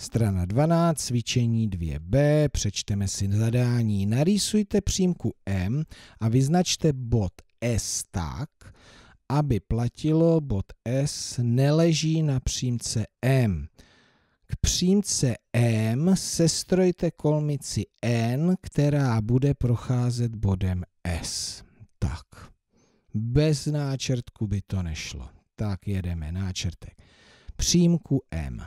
Strana 12, cvičení 2b, přečteme si zadání. Narýsujte přímku M a vyznačte bod S tak, aby platilo bod S neleží na přímce M. K přímce M sestrojte kolmici N, která bude procházet bodem S. Tak, bez náčrtku by to nešlo. Tak jedeme, náčrtek. Přímku M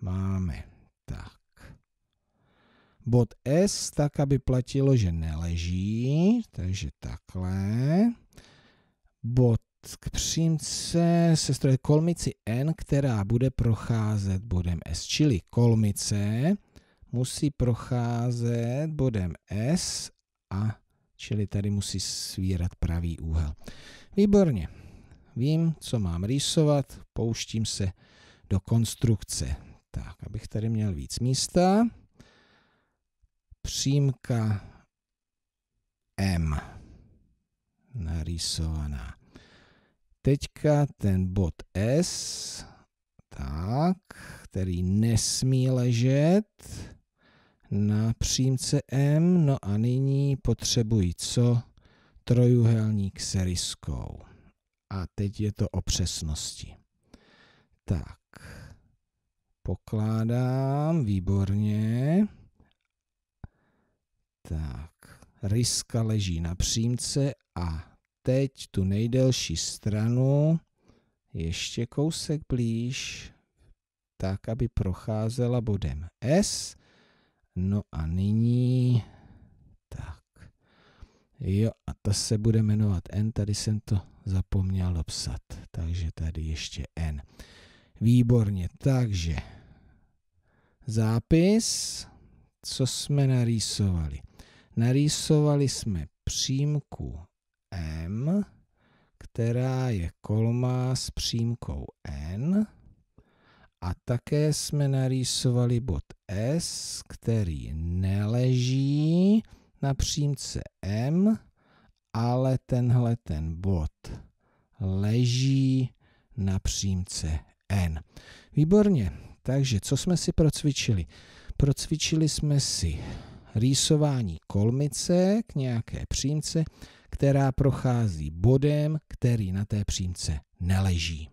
máme. Tak. Bod S, tak aby platilo, že neleží, takže takhle. Bod k přímce se stroje kolmici N, která bude procházet bodem S, čili kolmice musí procházet bodem S a čili tady musí svírat pravý úhel. Výborně. Vím, co mám rýsovat, pouštím se do konstrukce. Tak, abych tady měl víc místa. Přímka M narýsovaná. Teďka ten bod S, tak, který nesmí ležet na přímce M. No a nyní potřebuji co? Trojuhelník s riskou. A teď je to o přesnosti. Tak, pokládám, výborně. Tak, ryska leží na přímce a teď tu nejdelší stranu ještě kousek blíž, tak, aby procházela bodem S. No a nyní, tak, jo, a ta se bude jmenovat N, tady jsem to zapomněl dopsat, takže tady ještě N. Výborně, takže zápis, co jsme narýsovali. Narýsovali jsme přímku M, která je kolmá s přímkou N a také jsme narýsovali bod S, který neleží na přímce M, ale tenhle ten bod leží na přímce N. Výborně, takže co jsme si procvičili? Procvičili jsme si rýsování kolmice k nějaké přímce, která prochází bodem, který na té přímce neleží.